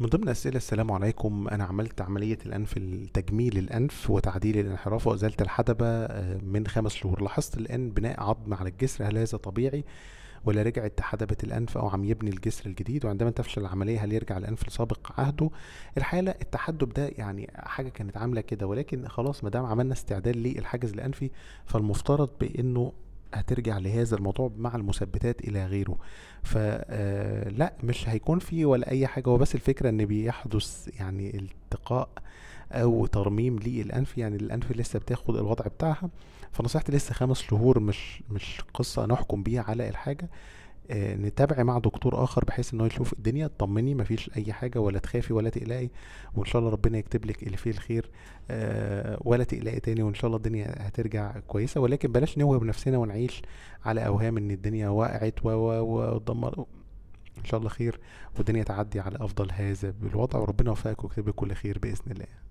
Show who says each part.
Speaker 1: من ضمن أسئلة السلام عليكم أنا عملت عملية الأنف تجميل الأنف وتعديل الانحراف وإزالة الحدبة آه، من خمس شهور لاحظت الآن بناء عظم على الجسر هل هذا طبيعي ولا رجعت حدبة الأنف أو عم يبني الجسر الجديد وعندما تفشل العملية هل يرجع الأنف لسابق عهده الحالة التحدب ده يعني حاجة كانت عاملة كده ولكن خلاص ما دام عملنا استعداد للحاجز الأنفي فالمفترض بأنه هترجع لهذا الموضوع مع المثبتات الى غيره فلا آه، مش هيكون فيه ولا اي حاجه هو بس الفكره ان بيحدث يعني التقاء او ترميم للانف يعني الانف لسه بتاخد الوضع بتاعها فنصيحتي لسه خمس شهور مش مش قصه نحكم بيها على الحاجه آه، نتابع مع دكتور اخر بحيث ان هو يشوف الدنيا اطمني مفيش اي حاجه ولا تخافي ولا تقلقي وان شاء الله ربنا يكتب لك اللي فيه الخير آه، ولا تقلقي تاني وان شاء الله الدنيا هترجع كويسه ولكن بلاش نوهم نفسنا ونعيش على اوهام ان الدنيا وقعت وتدمر ان شاء الله خير والدنيا تعدي على افضل هذا بالوضع وربنا يوفقك ويكتب لك كل خير باذن الله